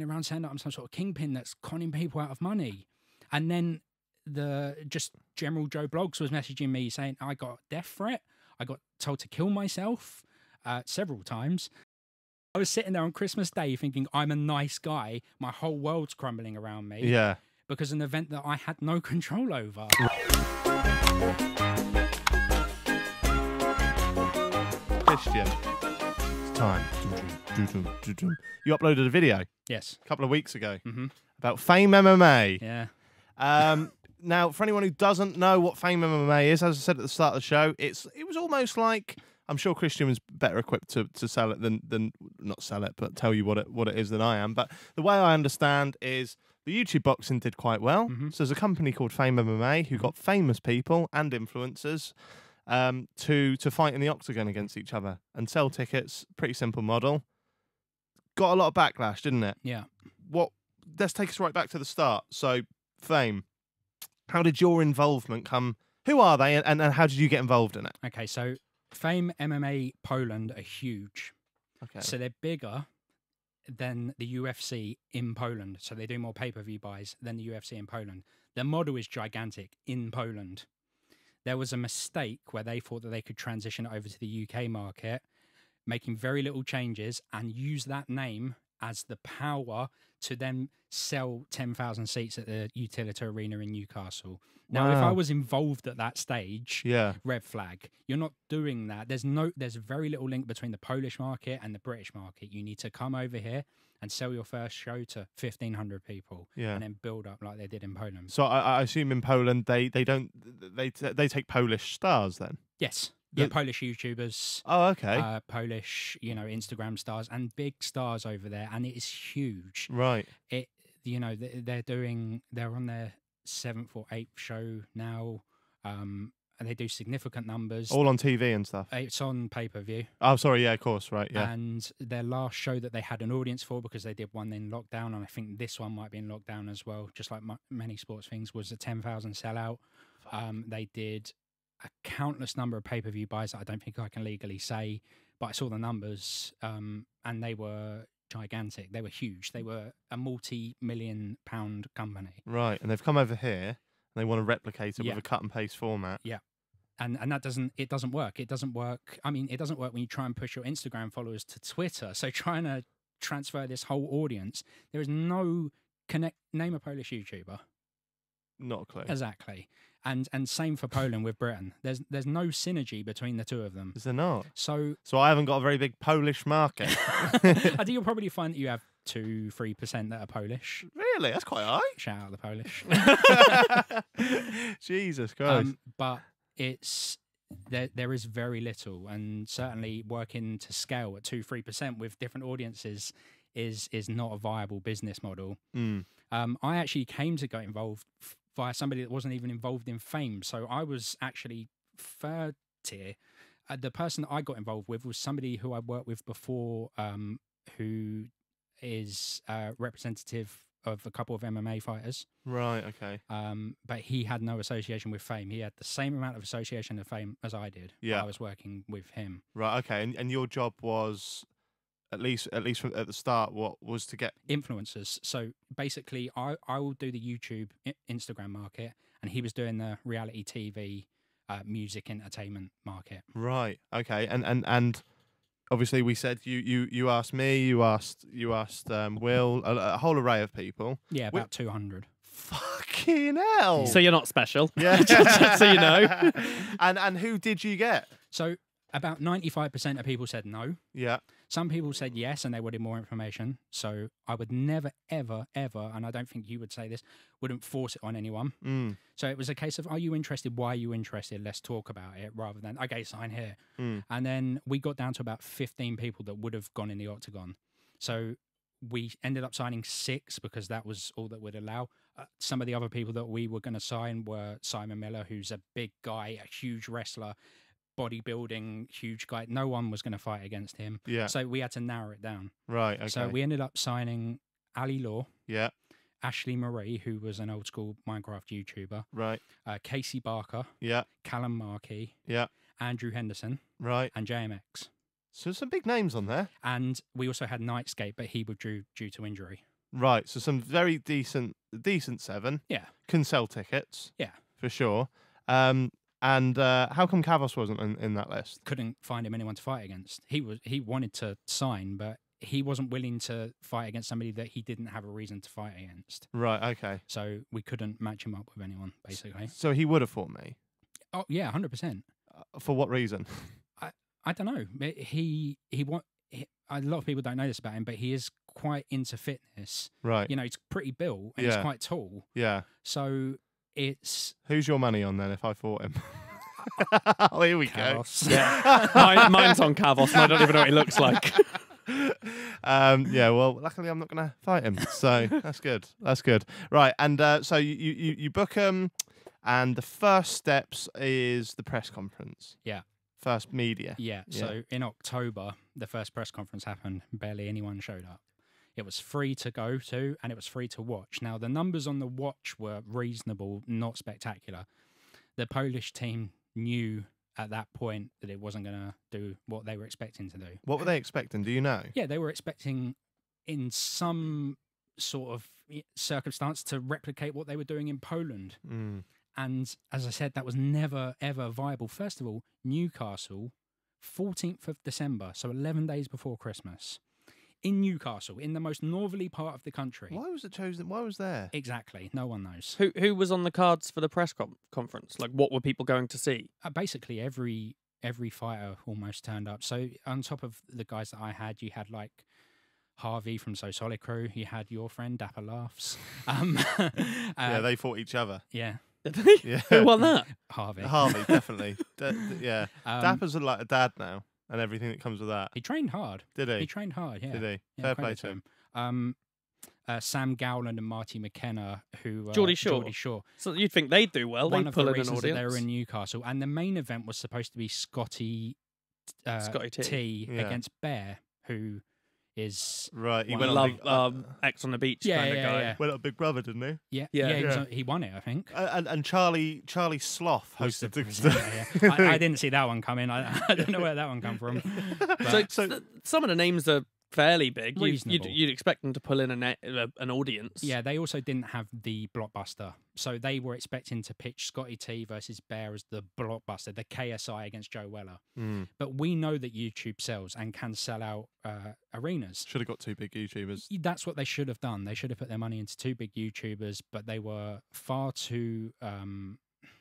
and around saying that I'm some sort of kingpin that's conning people out of money. And then the just general Joe Blogs was messaging me saying I got death threat. I got told to kill myself uh, several times. I was sitting there on Christmas Day thinking I'm a nice guy. My whole world's crumbling around me. Yeah. Because an event that I had no control over. Christian. It's time you uploaded a video. Yes. A couple of weeks ago mm -hmm. about Fame MMA. Yeah. Um, now, for anyone who doesn't know what Fame MMA is, as I said at the start of the show, it's it was almost like I'm sure Christian was better equipped to, to sell it than than not sell it, but tell you what it what it is than I am. But the way I understand is the YouTube boxing did quite well. Mm -hmm. So there's a company called Fame MMA who got famous people and influencers um, to to fight in the octagon against each other and sell tickets. Pretty simple model got a lot of backlash, didn't it? Yeah. What? Let's take us right back to the start. So, Fame, how did your involvement come? Who are they, and, and, how did you get involved in it? Okay, so Fame MMA Poland are huge. Okay. So they're bigger than the UFC in Poland. So they do more pay per view buys than the UFC in Poland. Their model is gigantic in Poland. There was a mistake where they thought that they could transition over to the UK market making very little changes, and use that name as the power to then sell 10,000 seats at the utility Arena in Newcastle. Now, wow. if I was involved at that stage, yeah. red flag. You're not doing that. There's no there's very little link between the Polish market and the British market. You need to come over here and sell your first show to 1500 people yeah. and then build up like they did in Poland. So I, I assume in Poland they they don't they they take Polish stars then. Yes the Polish YouTubers. Oh, okay. Uh, Polish, you know, Instagram stars and big stars over there, and it is huge. Right. It, you know, they're doing. They're on their seventh or eighth show now. Um, and they do significant numbers. All on TV and stuff. Uh, it's on pay per view. Oh, sorry. Yeah, of course. Right. Yeah. And their last show that they had an audience for because they did one in lockdown, and I think this one might be in lockdown as well, just like many sports things, was a 10,000 sellout. Um, they did a countless number of pay per view buys that I don't think I can legally say, but I saw the numbers um, and they were gigantic. They were huge. They were a multi million pound company. Right. And they've come over here and they want to replicate it yeah. with a cut and paste format. Yeah. And, and that doesn't it doesn't work it doesn't work i mean it doesn't work when you try and push your instagram followers to twitter so trying to transfer this whole audience there is no connect name a polish youtuber not a clue exactly and and same for Poland with Britain. There's there's no synergy between the two of them. Is there not? So so I haven't got a very big Polish market. I think you'll probably find that you have two, three percent that are Polish. Really, that's quite high. Shout out the Polish. Jesus um, Christ! Um, but it's there. There is very little, and certainly working to scale at two, three percent with different audiences is is not a viable business model. Mm. Um, I actually came to get involved via somebody that wasn't even involved in fame. So I was actually third tier. Uh, the person that I got involved with was somebody who I worked with before, um, who is uh, representative of a couple of MMA fighters. Right. Okay. Um, but he had no association with fame. He had the same amount of association of fame as I did. Yeah. I was working with him. Right. Okay. And, and your job was at least at least at the start what was to get influencers so basically i i will do the youtube instagram market and he was doing the reality tv uh, music entertainment market right okay and and and obviously we said you you you asked me you asked you asked um, will a, a, whole array of people yeah about we 200 fucking hell so you're not special yeah so you know and and who did you get so about 95% of people said no yeah some people said yes and they wanted more information. So I would never, ever, ever, and I don't think you would say this, wouldn't force it on anyone. Mm. So it was a case of, are you interested? Why are you interested? Let's talk about it rather than, okay, sign here. Mm. And then we got down to about 15 people that would have gone in the octagon. So we ended up signing six because that was all that would allow. Uh, some of the other people that we were going to sign were Simon Miller, who's a big guy, a huge wrestler, bodybuilding huge guy. No one was going to fight against him. Yeah. So we had to narrow it down. Right. Okay. So we ended up signing Ali Law. Yeah. Ashley Marie, who was an old school Minecraft YouTuber. Right. Uh, Casey Barker. Yeah. Callum Markey. Yeah. Andrew Henderson. Right. And JMX. So some big names on there. And we also had Nightscape, but he withdrew due to injury. Right. So some very decent, decent seven. Yeah. Can sell tickets. Yeah. For sure. Um, and uh, how come Cavos wasn't in, in, that list? Couldn't find him anyone to fight against. He was he wanted to sign, but he wasn't willing to fight against somebody that he didn't have a reason to fight against. Right. Okay. So we couldn't match him up with anyone basically. So he would have fought me. Oh yeah, hundred uh, percent. For what reason? I I don't know. He he want a lot of people don't know this about him, but he is quite into fitness. Right. You know, he's pretty built and yeah. he's quite tall. Yeah. So it's Who's your money on then? If I fought him, oh, here we go. Yeah, Mine, mine's on Cavos, and I don't even know what he looks like. um, yeah, well, luckily I'm not going to fight him, so that's good. That's good. Right, and uh, so you, you you book him, and the first steps is the press conference. Yeah. First media. Yeah. So in October, the first press conference happened. Barely anyone showed up. It was free to go to and it was free to watch. Now, the numbers on the watch were reasonable, not spectacular. The Polish team knew at that point that it wasn't going to do what they were expecting to do. What were they expecting? Do you know? Yeah, they were expecting in some sort of circumstance to replicate what they were doing in Poland. Mm. And as I said, that was never, ever viable. First of all, Newcastle, 14th of December, so 11 days before Christmas in Newcastle, in the most northerly part of the country. Why was it chosen? Why was there? Exactly. No one knows. Who who was on the cards for the press com- conference? Like, what were people going to see? Uh, basically, every every fighter almost turned up. So on top of the guys that I had, you had like Harvey from So Solid Crew. You had your friend Dapper Laughs. Um, uh, yeah, they fought each other. Yeah. yeah. Who won that? Harvey. Harvey, definitely. D- d- yeah. Um, Dapper's like a dad now and everything that comes with that. He trained hard. Did he? He trained hard. Yeah. Did he? Yeah, Fair play to him. Um, uh, Sam Gowland and Marty McKenna, who uh, Geordie Shore. Geordie So you'd think they'd do well. One they'd of the reasons that they were in Newcastle, and the main event was supposed to be Scotty uh, Scotty T, T yeah. against Bear, who is right. He went on Big, um, acts on the beach yeah, kind yeah, of guy. Yeah. Went on Big Brother, didn't he? Yeah, yeah, yeah. yeah. He, he, won it, I think. Uh, and, and Charlie Charlie Sloth hosted the. I, I, didn't see that one coming. I, I don't know where that one come from. So, so some of the names are fairly big. You'd, you'd, you'd, expect them to pull in an, uh, an audience. Yeah, they also didn't have the blockbuster. So they were expecting to pitch Scotty T versus Bear as the blockbuster, the KSI against Joe Weller. Mm. But we know that YouTube sells and can sell out uh, arenas. Should have got two big YouTubers. That's what they should have done. They should have put their money into two big YouTubers, but they were far too. Um,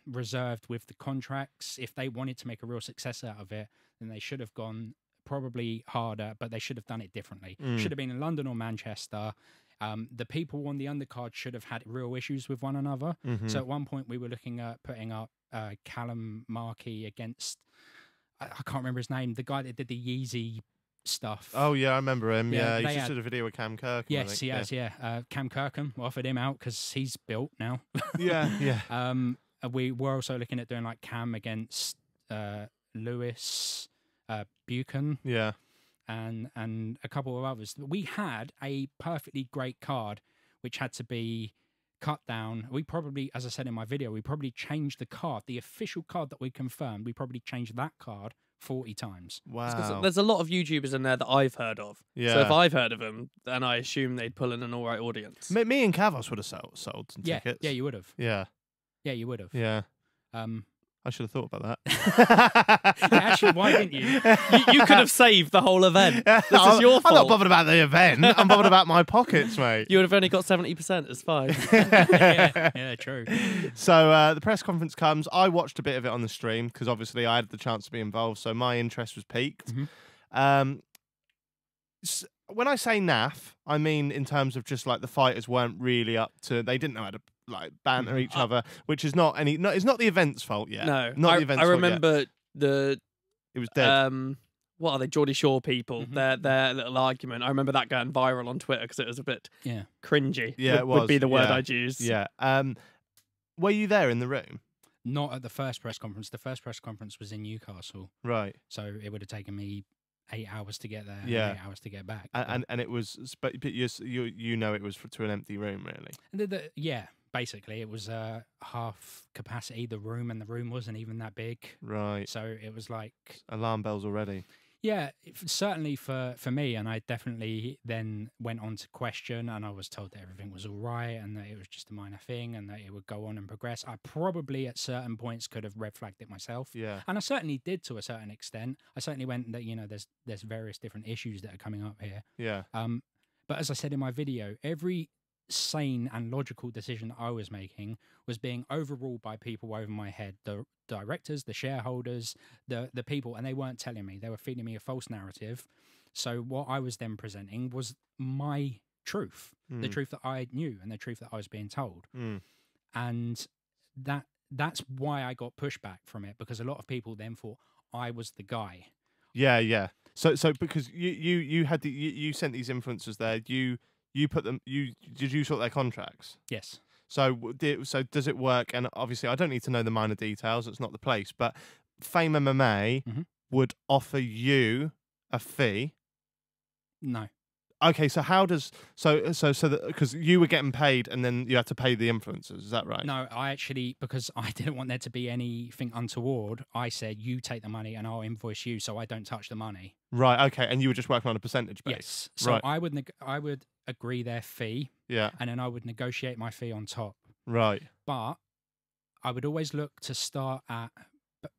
reserved with the contracts if they wanted to make a real success out of it then they should have gone probably harder, but they should have done it differently. Mm. Should have been in London or Manchester. Um, the people on the undercard should have had real issues with one another. Mm-hmm. So at one point, we were looking at putting up uh, Callum Markey against, I, I can't remember his name, the guy that did the Yeezy stuff. Oh yeah, I remember him. Yeah, yeah he just had, did a video with Cam Kirkham. Yes, he has. Yeah, yeah. Uh, Cam Kirkham offered him out because he's built now. yeah, yeah. Um, we were also looking at doing like Cam against uh, Lewis uh, Buchan. Yeah. And and a couple of others. We had a perfectly great card which had to be cut down. We probably, as I said in my video, we probably changed the card, the official card that we confirmed. We probably changed that card 40 times. Wow. There's a lot of YouTubers in there that I've heard of. Yeah. So if I've heard of them, then I assume they'd pull in an all right audience. Me, me and Cavos would have sold, sold yeah, tickets. Yeah, you would have. Yeah. Yeah, you would have. Yeah. Um, I should have thought about that. actually, why didn't you? you? you? could have saved the whole event. This I'm, is your fault. I'm not bothered about the event. I'm bothered about my pockets, mate. You would have only got 70%. It's fine. yeah, yeah, true. So uh, the press conference comes. I watched a bit of it on the stream because obviously I had the chance to be involved. So my interest was piqued. Mm -hmm. um, so when I say NAF, I mean in terms of just like the fighters weren't really up to. They didn't know how to like banter mm-hmm. each other, which is not any. No, it's not the event's fault yet. No, not I, the event's I remember fault the. It was dead. Um, what are they, Geordie Shore people? Mm-hmm. Their mm-hmm. their little argument. I remember that going viral on Twitter because it was a bit yeah cringy. Yeah, would, was. would be the word yeah. I'd use. Yeah. Um, were you there in the room? Not at the first press conference. The first press conference was in Newcastle. Right. So it would have taken me eight hours to get there. Yeah. eight hours to get back. And and, and it was, but you you know it was for, to an empty room really. The, the, yeah basically it was uh, half capacity the room and the room wasn't even that big right so it was like alarm bells already yeah certainly for for me and i definitely then went on to question and i was told that everything was all right and that it was just a minor thing and that it would go on and progress i probably at certain points could have red flagged it myself yeah and i certainly did to a certain extent i certainly went that you know there's there's various different issues that are coming up here yeah um but as i said in my video every sane and logical decision that I was making was being overruled by people over my head, the directors, the shareholders, the the people, and they weren't telling me. They were feeding me a false narrative. So what I was then presenting was my truth, mm. the hmm. truth that I knew and the truth that I was being told. Mm. And that that's why I got pushback from it because a lot of people then thought I was the guy. Yeah, yeah. So so because you you you had the, you, you sent these influencers there, you you put them. You did you sort their contracts? Yes. So so does it work? And obviously, I don't need to know the minor details. It's not the place, but Fame MMA mm-hmm. would offer you a fee. No okay, so how does so so so because you were getting paid and then you had to pay the influencers, is that right? No, I actually because I didn't want there to be anything untoward. I said you take the money and I'll invoice you, so I don't touch the money. Right. Okay. And you were just working on a percentage base. Yes. So right. I would neg- I would agree their fee. Yeah. And then I would negotiate my fee on top. Right. But I would always look to start at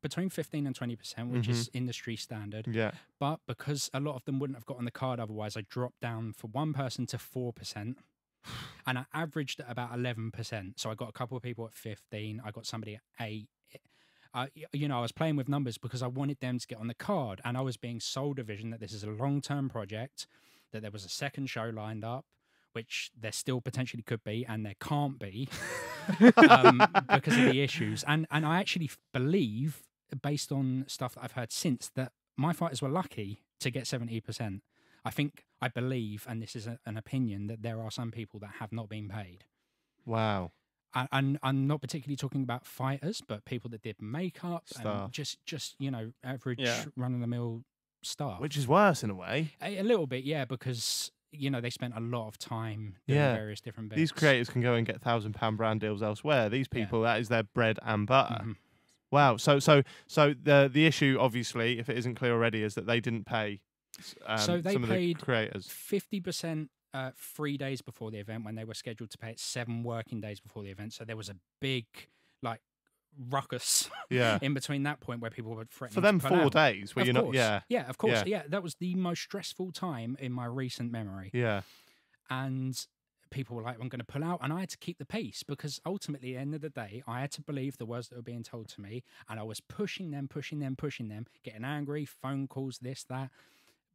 between 15 and 20 percent which mm -hmm. is mm-hmm. industry standard yeah but because a lot of them wouldn't have gotten the card otherwise i dropped down for one person to four percent and i averaged at about 11 percent so i got a couple of people at 15 i got somebody at 8 I, you know, I was playing with numbers because I wanted them to get on the card, and I was being sold a vision that this is a long-term project, that there was a second show lined up, which there still potentially could be and there can't be um, because of the issues. And and I actually believe, based on stuff that I've heard since, that my fighters were lucky to get seventy percent. I think I believe, and this is a, an opinion, that there are some people that have not been paid. Wow. And, and I'm not particularly talking about fighters, but people that did makeup Staff. and just just you know average yeah. run of the mill staff, which is worse in a way. A, a, little bit, yeah, because you know they spent a lot of time doing yeah. various different bits. These creators can go and get thousand pound brand deals elsewhere. These people, yeah. that is their bread and butter. Mm -hmm. Wow. So so so the the issue obviously, if it isn't clear already, is that they didn't pay. Um, so they paid the creators fifty percent uh, three days before the event when they were scheduled to pay it seven working days before the event. So there was a big like ruckus yeah in between that point where people were threatening for them four out. days where of you not? yeah yeah of course yeah. yeah. that was the most stressful time in my recent memory yeah and people were like i'm going to pull out and i had to keep the peace because ultimately at the end of the day i had to believe the words that were being told to me and i was pushing them pushing them pushing them getting angry phone calls this that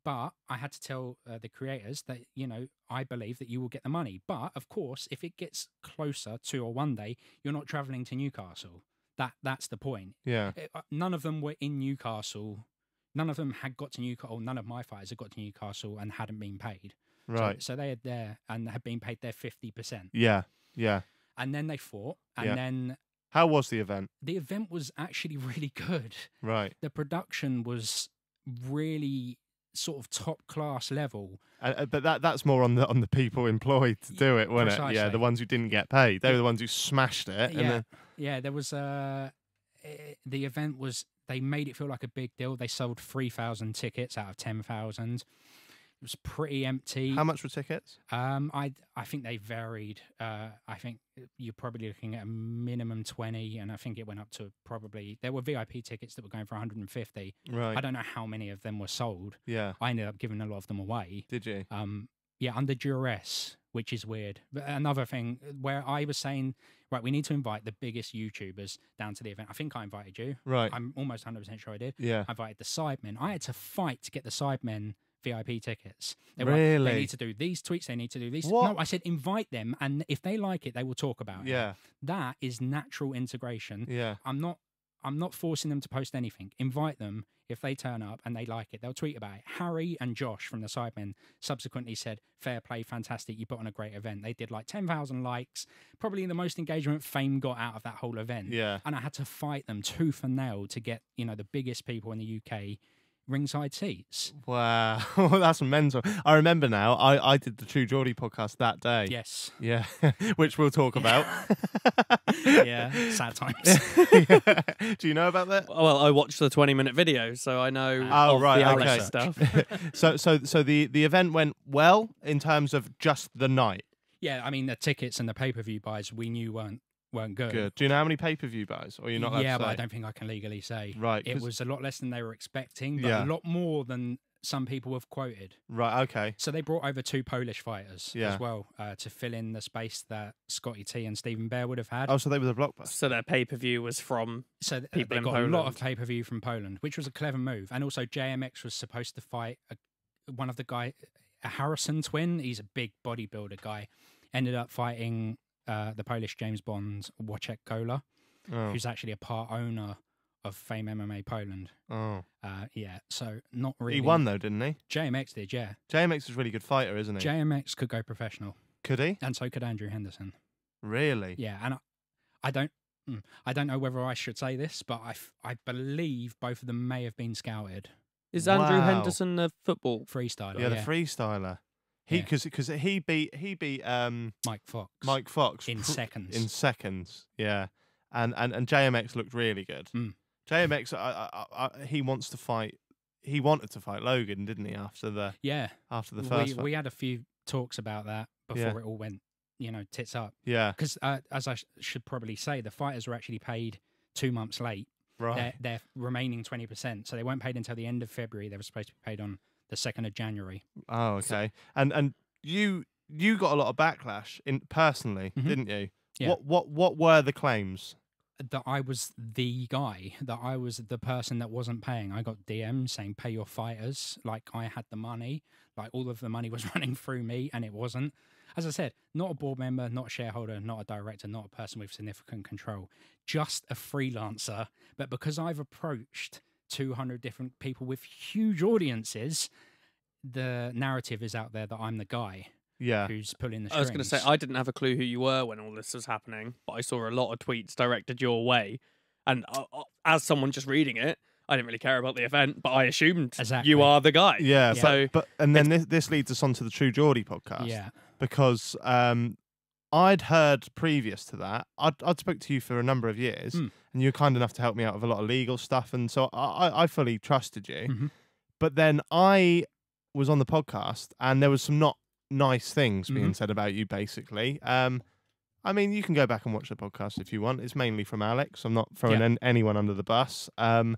but I had to tell uh, the creators that you know I believe that you will get the money. But of course, if it gets closer to or one day, you're not traveling to Newcastle. That that's the point. Yeah. It, eh, uh, none of them were in Newcastle. None of them had got to Newcastle. None of my fighters had got to Newcastle and hadn't been paid. Right. So, so they had their and had been paid their fifty percent. Yeah. Yeah. And then they fought, and yeah. then. How was the event? The event was actually really good. Right. The production was really sort of top class level. Uh, uh but that that's more on the on the people employed to do it, wasn't Precisely. it? Yeah, the ones who didn't get paid. They were the ones who smashed it. Yeah. And then yeah, there was uh, eh, the event was they made it feel like a big deal. They sold three thousand tickets out of ten thousand. It was pretty empty. How much were tickets? Um, I I think they varied. Uh, I think you're probably looking at a minimum twenty, and I think it went up to probably there were VIP tickets that were going for 150. Right. I don't know how many of them were sold. Yeah. I ended up giving a lot of them away. Did you? Um, yeah, under duress, which is weird. But another thing where I was saying right, we need to invite the biggest YouTubers down to the event. I think I invited you. Right. I'm almost 100% sure I did. Yeah. I invited the Sidemen. I had to fight to get the Sidemen VIP tickets. They really? Like, they need to do these tweets. They need to do these. What? No, I said invite them, and if they like it, they will talk about it. Yeah. That is natural integration. Yeah. I'm not. I'm not forcing them to post anything. Invite them if they turn up and they like it, they'll tweet about it. Harry and Josh from the Sidemen subsequently said, Fair play, fantastic. You put on a great event. They did like 10,000 likes, probably the most engagement fame got out of that whole event. Yeah. And I had to fight them tooth and nail to get, you know, the biggest people in the UK ringside seats. Wow, that's mental. I remember now. I, I did the True Geordie podcast that day. Yes. Yeah, which we'll talk about. yeah, sad times. yeah. Do you know about that? Well, I watched the twenty-minute video, so I know. oh right, the okay. Stuff. so so so the the event went well in terms of just the night. Yeah, I mean the tickets and the pay per view buys we knew weren't weren't good. Good. Do you know how many pay per view buys? Or you're not? Yeah, but I don't think I can legally say. Right. It was a lot less than they were expecting, but yeah. a lot more than some people have quoted. Right. Okay. So they brought over two Polish fighters yeah. as well uh, to fill in the space that Scotty T and Stephen Bear would have had. Oh, so they were the blockbuster. So their pay per view was from so th- uh, people they got Poland. a lot of pay per view from Poland, which was a clever move. And also JMX was supposed to fight a, one of the guy, a Harrison twin. He's a big bodybuilder guy. Ended up fighting uh, the Polish James Bond Wojciech Kola, oh. who's actually a part owner of Fame MMA Poland. Oh, uh, yeah. So not really. He won though, didn't he? JMX did, yeah. JMX is a really good fighter, isn't he? JMX could go professional. Could he? And so could Andrew Henderson. Really? Yeah, and I, I don't. Mm, I don't know whether I should say this, but I, I believe both of them may have been scouted. Is Andrew wow. Henderson a football freestyler? Yeah, the yeah. freestyler. He because yeah. because he beat he beat um, Mike Fox. Mike Fox in seconds. In seconds, yeah. And and and JMX looked really good. Mm. JMX, I, I, I, he wants to fight. He wanted to fight Logan, didn't he? After the yeah, after the first, we, we had a few talks about that before yeah. it all went, you know, tits up. Yeah, because uh, as I sh- should probably say, the fighters were actually paid two months late. Right, they're remaining twenty percent, so they weren't paid until the end of February. They were supposed to be paid on the 2nd of January. Oh, okay. So, and and you you got a lot of backlash in personally, mm -hmm. didn't you? Yeah. What what what were the claims? That I was the guy, that I was the person that wasn't paying. I got DMs saying, pay your fighters. Like I had the money, like all of the money was running through me and it wasn't. As I said, not a board member, not a shareholder, not a director, not a person with significant control, just a freelancer. But because I've approached 200 different people with huge audiences, the narrative is out there that I'm the guy. Yeah. Who's pulling the strings. I was going to say, I didn't have a clue who you were when all this was happening, but I saw a lot of tweets directed your way. And uh, uh, as someone just reading it, I didn't really care about the event, but I assumed exactly. you are the guy. Yeah. yeah. So, but, and then this, this leads us on to the True Geordie podcast. Yeah. Because um, I'd heard previous to that, I'd, I'd spoke to you for a number of years, mm. and you were kind enough to help me out with a lot of legal stuff, and so I, I fully trusted you. Mm -hmm. But then I was on the podcast, and there was some not nice things being mm -hmm. said about you, basically. Um, I mean, you can go back and watch the podcast if you want. It's mainly from Alex. I'm not throwing yeah. an anyone under the bus. Um,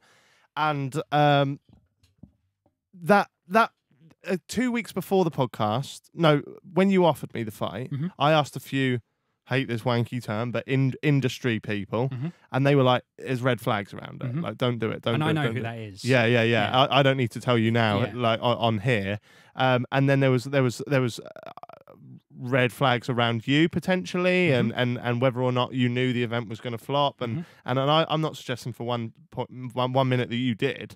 and um, that that uh, two weeks before the podcast, no, when you offered me the fight, mm -hmm. I asked a few hate this wanky term, but in industry people, mm -hmm. and they were like, "There's red flags around it. Mm -hmm. Like, don't do it. Don't." And do I know it, who that is. Yeah, yeah, yeah. yeah. I, I, don't need to tell you now, yeah. like on, on here. Um, and then there was there was there was uh, red flags around you potentially, mm -hmm. and and and whether or not you knew the event was going to flop, and mm-hmm. and, and I, I'm not suggesting for one point one, one minute that you did,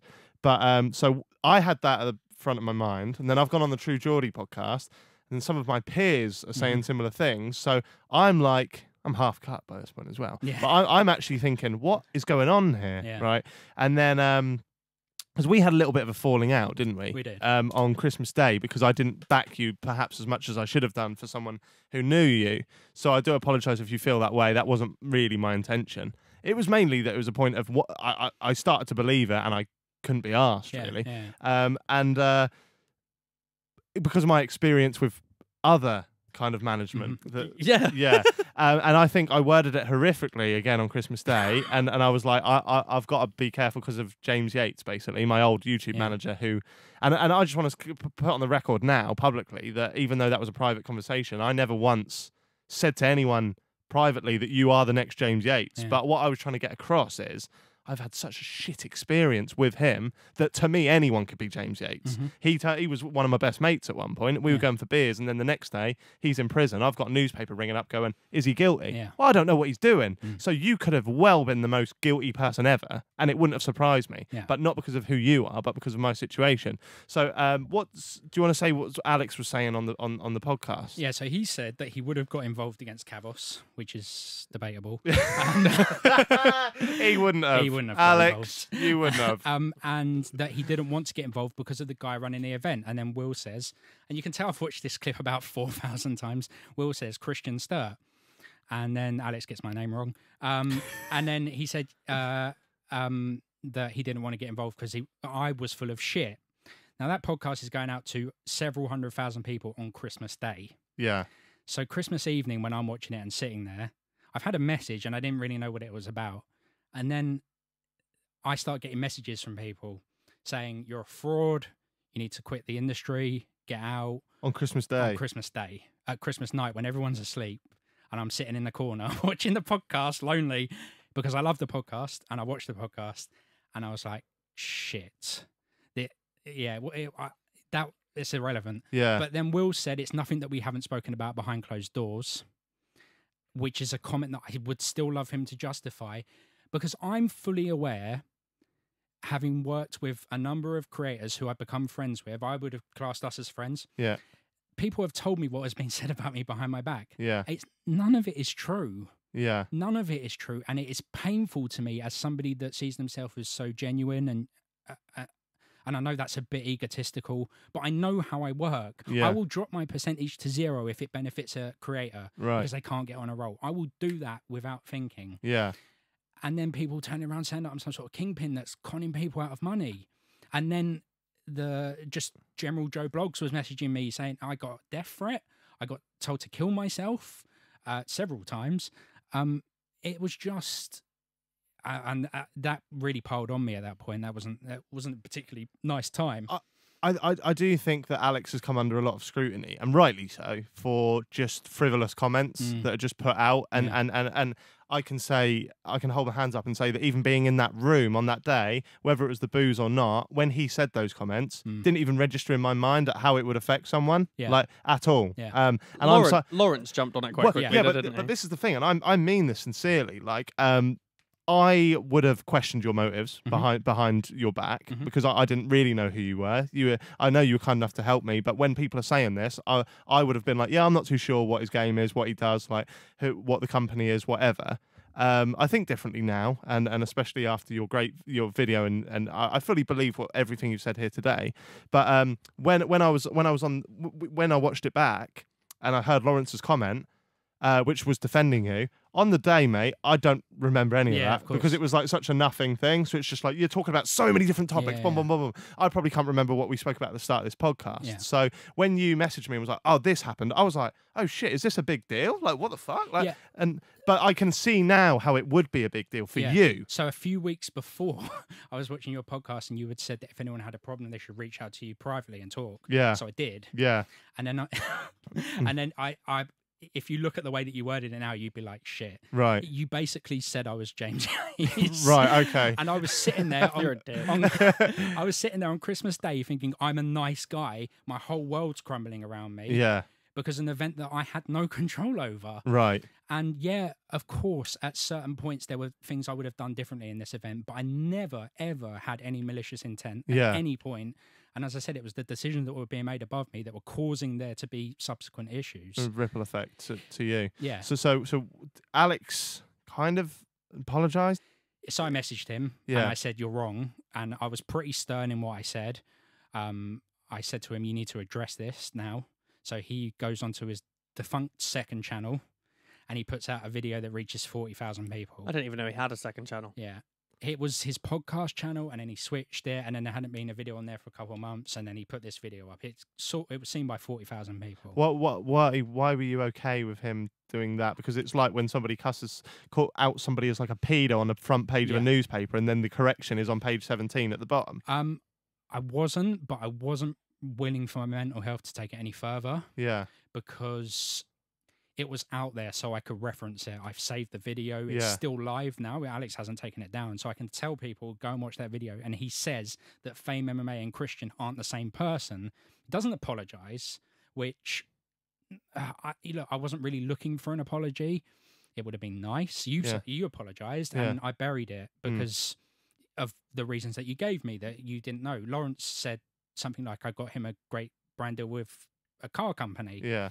but um, so I had that at the front of my mind. And then I've gone on the True Geordie podcast, and some of my peers are saying mm similar things. So I'm like, I'm half cut by this point as well. Yeah. But I, am actually thinking, what is going on here, yeah. right? And then. um because we had a little bit of a falling out, didn't we? We did. Um, on Christmas Day, because I didn't back you perhaps as much as I should have done for someone who knew you. So I do apologise if you feel that way. That wasn't really my intention. It was mainly that it was a point of what I, I started to believe it and I couldn't be asked yeah, really. Yeah. Um, and uh, because of my experience with other kind of management. Mm. That, yeah, yeah. um, and I think I worded it horrifically again on Christmas Day, and and I was like, I, I have got to be careful because of James Yates, basically my old YouTube yeah. manager, who, and and I just want to put on the record now publicly that even though that was a private conversation, I never once said to anyone privately that you are the next James Yates. Yeah. But what I was trying to get across is I've had such a shit experience with him that to me anyone could be James Yates. Mm-hmm. He t- he was one of my best mates at one point. We yeah. were going for beers, and then the next day he's in prison. I've got a newspaper ringing up, going, "Is he guilty?" Yeah. Well, I don't know what he's doing. Mm. So you could have well been the most guilty person ever, and it wouldn't have surprised me. Yeah. But not because of who you are, but because of my situation. So um, what do you want to say? What Alex was saying on the on, on the podcast? Yeah. So he said that he would have got involved against Cavos, which is debatable. and, he wouldn't have. He wouldn't have. Alex, you wouldn't have. um, and that he didn't want to get involved because of the guy running the event. And then Will says, and you can tell I've watched this clip about 4,000 times. Will says, Christian Sturt. And then Alex gets my name wrong. Um, and then he said uh, um, that he didn't want to get involved because I was full of shit. Now, that podcast is going out to several hundred thousand people on Christmas Day. Yeah. So, Christmas evening, when I'm watching it and sitting there, I've had a message and I didn't really know what it was about. And then I start getting messages from people saying you're a fraud, you need to quit the industry, get out on Christmas Day. On Christmas Day, at Christmas night when everyone's asleep, and I'm sitting in the corner watching the podcast, lonely, because I love the podcast and I watched the podcast, and I was like, shit, the, yeah, it, I, that it's irrelevant. Yeah. But then Will said it's nothing that we haven't spoken about behind closed doors, which is a comment that I would still love him to justify, because I'm fully aware having worked with a number of creators who I've become friends with, I would have classed us as friends. Yeah. People have told me what has been said about me behind my back. Yeah. It's none of it is true. Yeah. None of it is true. And it is painful to me as somebody that sees themselves as so genuine and, uh, uh, and I know that's a bit egotistical, but I know how I work. Yeah. I will drop my percentage to zero if it benefits a creator right. because they can't get on a roll. I will do that without thinking. Yeah and then people turning around saying that I'm some sort of kingpin that's conning people out of money, and then the just general Joe Blogs was messaging me saying I got a death threat, I got told to kill myself uh, several times. Um, it was just, uh, and uh, that really piled on me at that point. That wasn't that wasn't a particularly nice time. I, I, I do think that Alex has come under a lot of scrutiny, and rightly so, for just frivolous comments mm. that are just put out, and, yeah. and, and and I can say, I can hold my hands up and say that even being in that room on that day, whether it was the booze or not, when he said those comments, mm. didn't even register in my mind at how it would affect someone, yeah. like at all. Yeah. Um, and Lauren, I'm so, Lawrence jumped on it quite well, quickly. Yeah, but, but, this is the thing, and I'm, I mean this sincerely. Like, um, I would have questioned your motives mm-hmm. behind behind your back mm-hmm. because I, I, didn't really know who you were. You were, I know you were kind enough to help me, but when people are saying this, I I would have been like, yeah, I'm not too sure what his game is, what he does, like who, what the company is, whatever. Um, I think differently now, and, and especially after your great your video, and, and I fully believe what everything you've said here today. But um, when when I was when I was on when I watched it back, and I heard Lawrence's comment, uh, which was defending you, on the day, mate, I don't remember any yeah, of that of because it was like such a nothing thing. So it's just like you're talking about so many different topics. Yeah. Boom, boom, boom, boom. I probably can't remember what we spoke about at the start of this podcast. Yeah. So when you messaged me and was like, "Oh, this happened," I was like, "Oh shit, is this a big deal? Like, what the fuck?" Like, yeah. and but I can see now how it would be a big deal for you. So a few weeks before, I was watching your podcast and you had said that if anyone had a problem, they should reach out to you privately and talk. Yeah. So I did. Yeah. And then I, and then I, I if you look at the way that you worded it now, you'd be like, shit. Right. You basically said I was James Hayes. right, okay. And I was sitting there on, on I was sitting there on Christmas Day thinking, I'm a nice guy. My whole world's crumbling around me. Yeah. Because an event that I had no control over. Right. And yeah, of course, at certain points there were things I would have done differently in this event, but I never, ever had any malicious intent at yeah. any point. And as I said, it was the decisions that were being made above me that were causing there to be subsequent issues. A ripple effect to, to you. Yeah. So so so Alex kind of apologized. So I messaged him yeah. and I said you're wrong, and I was pretty stern in what I said. Um, I said to him, you need to address this now. So he goes onto his defunct second channel and he puts out a video that reaches 40,000 people. I didn't even know he had a second channel. Yeah it was his podcast channel and then he switched it and then there hadn't been a video on there for a couple of months and then he put this video up it's so it was seen by 40,000 people what what why why were you okay with him doing that because it's like when somebody cusses caught out somebody as like a pedo on the front page yeah. of a newspaper and then the correction is on page 17 at the bottom um i wasn't but i wasn't willing for my mental health to take it any further yeah because it was out there so I could reference it. I've saved the video. It's yeah. still live now. Alex hasn't taken it down. So I can tell people, go and watch that video. And he says that Fame MMA and Christian aren't the same person, doesn't apologize, which uh, I, you know, I wasn't really looking for an apology. It would have been nice. You, yeah. you apologized yeah. and I buried it hmm. because mm. of the reasons that you gave me that you didn't know. Lawrence said something like, I got him a great brand deal with a car company. Yeah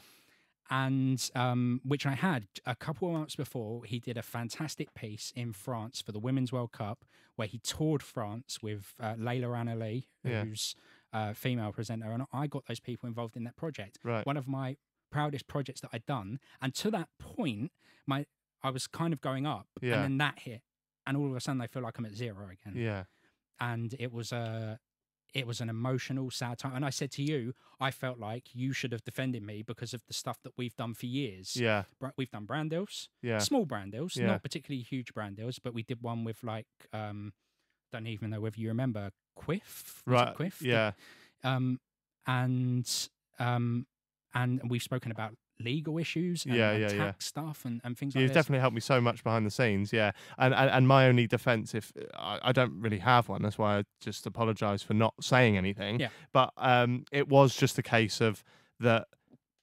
and um, which I had a couple of months before. He did a fantastic piece in France for the Women's World Cup, where he toured France with uh, Leila Annalee, yeah. who's a female presenter, and I got those people involved in that project. Right. One of my proudest projects that I'd done, and to that point, my I was kind of going up, yeah. and then that hit, and all of a sudden I feel like I'm at zero again. Yeah, and it was a it was an emotional, sad time. And I said to you, I felt like you should have defended me because of the stuff that we've done for years. Yeah. We've done brand deals. Yeah. Small brand deals, yeah. not particularly huge brand deals, but we did one with like, um, don't even know whether you remember Quiff. Was right. Quiff. Yeah. um, and, um, and we've spoken about legal issues and, yeah, and yeah, tax yeah. stuff and, and things You've like definitely helped me so much behind the scenes, yeah. And and, and my only defense, if I, I don't really have one, that's why I just apologize for not saying anything. Yeah. But um, it was just a case of that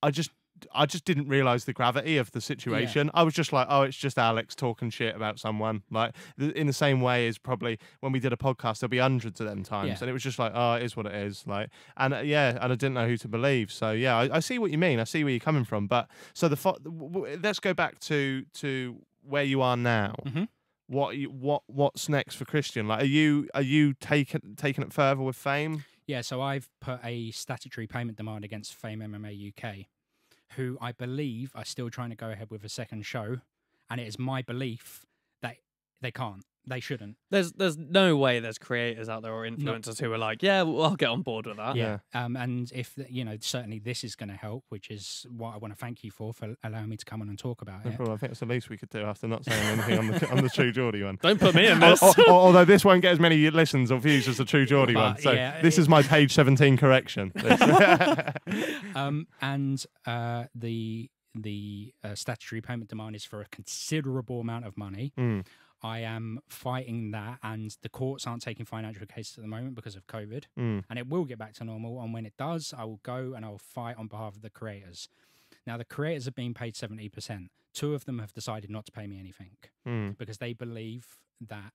I just I just didn't realize the gravity of the situation. Yeah. I was just like, oh, it's just Alex talking shit about someone. Like th- in the same way as probably when we did a podcast, there'll be hundreds of them times, yeah. and it was just like, oh, it is what it is. Like, and uh, yeah, and I didn't know who to believe. So yeah, I, I, see what you mean. I see where you're coming from. But so the fo- w- w- let's go back to to where you are now. Mm-hmm. What you, what what's next for Christian? Like, are you are you taking taking it further with Fame? Yeah, so I've put a statutory payment demand against Fame MMA UK who I believe are still trying to go ahead with a second show. And it is my belief that they can't. They shouldn't. There's there's no way there's creators out there or influencers who are like, yeah, well, I'll get on board with that. Yeah. Um, and if you know, certainly this is going to help, which is what I want to thank you for for allowing me to come on and talk about no it. Problem. I think it's the least we could do after not saying anything on the on the True Geordie one. Don't put me in this. although this won't get as many listens or views as the True Geordie but, one. So yeah, this it, is my page seventeen correction. um, and uh, the the uh, statutory payment demand is for a considerable amount of money. Mm. I am fighting that, and the courts aren't taking financial cases at the moment because of COVID, mm. and it will get back to normal. And when it does, I will go and I will fight on behalf of the creators. Now, the creators have been paid 70%. Two of them have decided not to pay me anything mm. because they believe that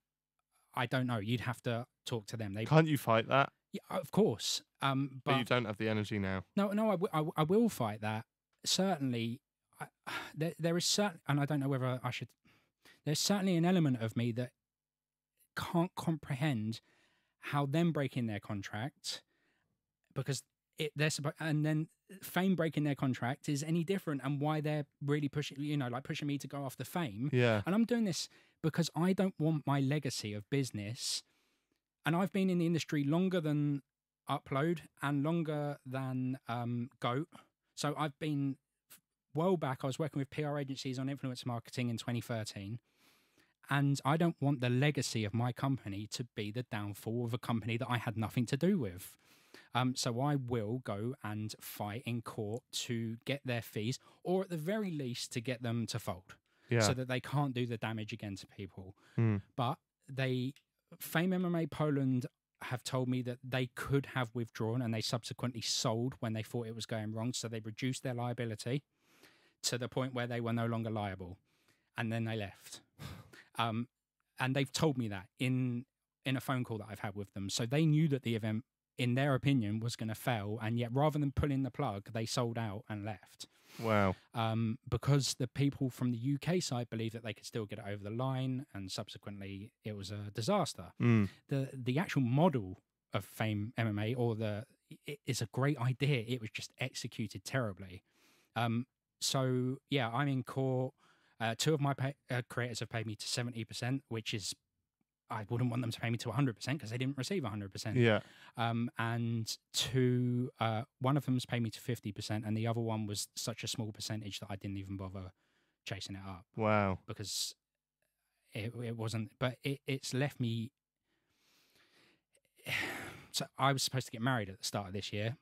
I don't know. You'd have to talk to them. They can't you fight that? Yeah, of course. Um, but, but, you don't have the energy now. No, no, I, w- I, w- I will fight that. Certainly, I, there, there is certain, and I don't know whether I should there's certainly an element of me that can't comprehend how them breaking their contract because it, they're and then fame breaking their contract is any different and why they're really pushing you know like pushing me to go after fame yeah and i'm doing this because i don't want my legacy of business and i've been in the industry longer than upload and longer than um, goat so i've been well back i was working with pr agencies on influence marketing in 2013 and I don't want the legacy of my company to be the downfall of a company that I had nothing to do with. Um, so I will go and fight in court to get their fees, or at the very least, to get them to fold. Yeah. So that they can't do the damage again to people. Mm. But they, Fame MMA Poland have told me that they could have withdrawn and they subsequently sold when they thought it was going wrong. So they reduced their liability to the point where they were no longer liable. And then they left. Um, and they've told me that in in a phone call that I've had with them. So they knew that the event, in their opinion, was going to fail, and yet rather than pulling the plug, they sold out and left. Wow! Um, because the people from the UK side believed that they could still get it over the line, and subsequently it was a disaster. Mm. The the actual model of Fame MMA or the it is a great idea. It was just executed terribly. Um, so yeah, I'm in court. Uh, two of my pay, uh, creators have paid me to 70%, which is, I wouldn't want them to pay me to 100% because they didn't receive 100%. Yeah. Um, and two, uh, one of them's paid me to 50%, and the other one was such a small percentage that I didn't even bother chasing it up. Wow. Because it, it wasn't, but it, it's left me. So I was supposed to get married at the start of this year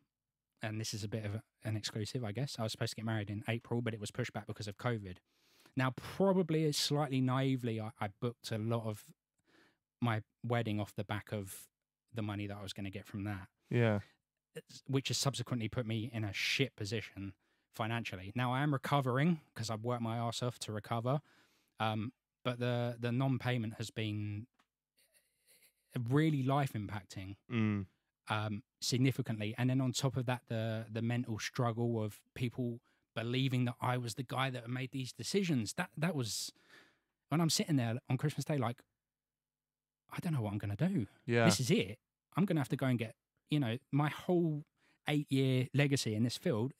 and this is a bit of an exclusive, I guess. I was supposed to get married in April, but it was pushed back because of COVID. Now, probably slightly naively, I, I booked a lot of my wedding off the back of the money that I was going to get from that. Yeah. which has subsequently put me in a shit position financially. Now I am recovering because I've worked my ass off to recover. Um, but the the non-payment has been really life impacting mm. um, significantly. And then on top of that, the the mental struggle of people believing that I was the guy that made these decisions. That that was when I'm sitting there on Christmas Day, like, I don't know what I'm gonna do. Yeah. This is it. I'm gonna have to go and get, you know, my whole eight year legacy in this field,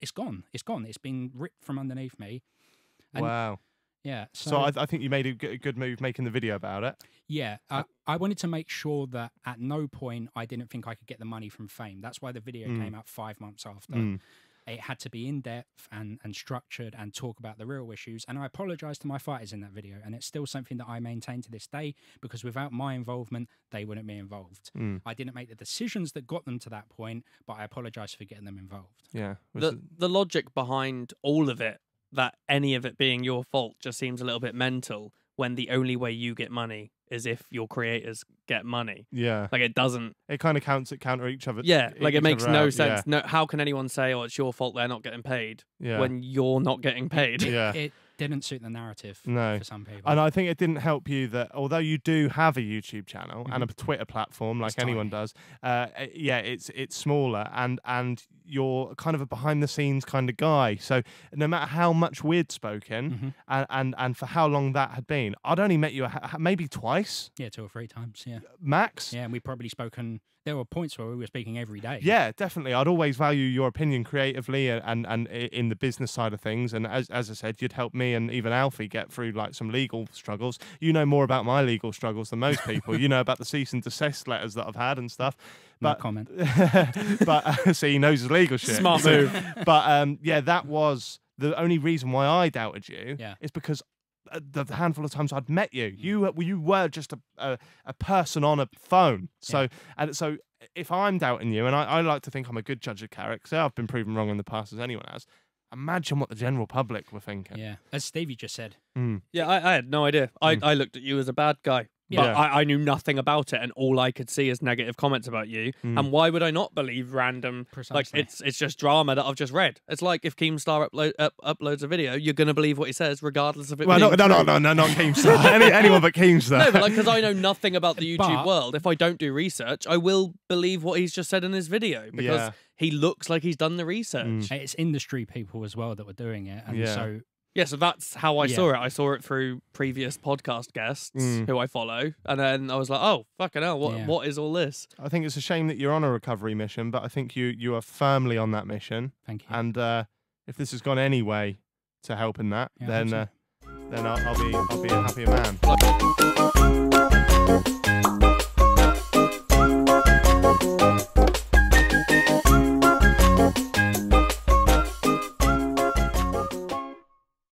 it's gone. It's gone. It's been ripped from underneath me. And wow. Yeah. So, so I, I, think you made a good move making the video about it. Yeah. Uh, I wanted to make sure that at no point I didn't think I could get the money from fame. That's why the video mm. came out five months after. Mm it had to be in depth and, and structured and talk about the real issues. And I apologize to my fighters in that video. And it's still something that I maintain to this day because without my involvement, they wouldn't be involved. Mm. I didn't make the decisions that got them to that point, but I apologize for getting them involved. Yeah. The, the logic behind all of it, that any of it being your fault, just seems a little bit mental when the only way you get money is if your creators get money. Yeah. Like it doesn't. It kind of counts it counter each other. Yeah. Like it makes no out. sense. Yeah. No, how can anyone say, "Oh, it's your fault they're not getting paid" yeah. when you're not getting paid? Yeah. It, didn't suit the narrative no. for some people. And I think it didn't help you that although you do have a YouTube channel mm -hmm. and a mm-hmm. Twitter platform like it's anyone tiny. does, uh, yeah, it's it's smaller and and you're kind of a behind the scenes kind of guy. So no matter how much we'd spoken mm -hmm. and, and and for how long that had been, I'd only met you maybe twice. Yeah, two or three times. Yeah, max. Yeah, and we probably spoken there were points where we were speaking every day. Yeah, definitely. I'd always value your opinion creatively and and in the business side of things. And as as I said, you'd help me and even Alfie get through like some legal struggles. You know more about my legal struggles than most people. you know about the cease and desist letters that I've had and stuff. But, no comment. but so see, he knows his legal shit. Smart move. but um, yeah, that was the only reason why I doubted you. Yeah. is because uh, the handful of times I'd met you. Mm. You you were just a a, a person on a phone. So yeah. and so if I'm doubting you, and I, I, like to think I'm a good judge of character, I've been proven wrong in the past as anyone has. Imagine what the general public were thinking. Yeah, as Stevie just said. Mm. Yeah, I, I, had no idea. I, mm. I looked at you as a bad guy. Yeah. But I, I, knew nothing about it, and all I could see is negative comments about you. Mm. And why would I not believe random? Precisely. Like it's it's just drama that I've just read. It's like if Keemstar upload, up, uploads a video, you're gonna believe what he says, regardless of it. Well, no, no, no, no, no, not Keemstar. Any, anyone but Keemstar. No, but like because I know nothing about the YouTube but... world. If I don't do research, I will believe what he's just said in his video because yeah. he looks like he's done the research. Mm. It's industry people as well that were doing it, and yeah. so yeah, so that's how I yeah. saw it. I saw it through previous podcast guests mm. who I follow, and then I was like, "Oh, fucking hell! What yeah. what is all this?" I think it's a shame that you're on a recovery mission, but I think you you are firmly on that mission. Thank you. And uh, if this has gone any way to helping that, yeah, then uh, then I'll, I'll, be I'll be a happier man.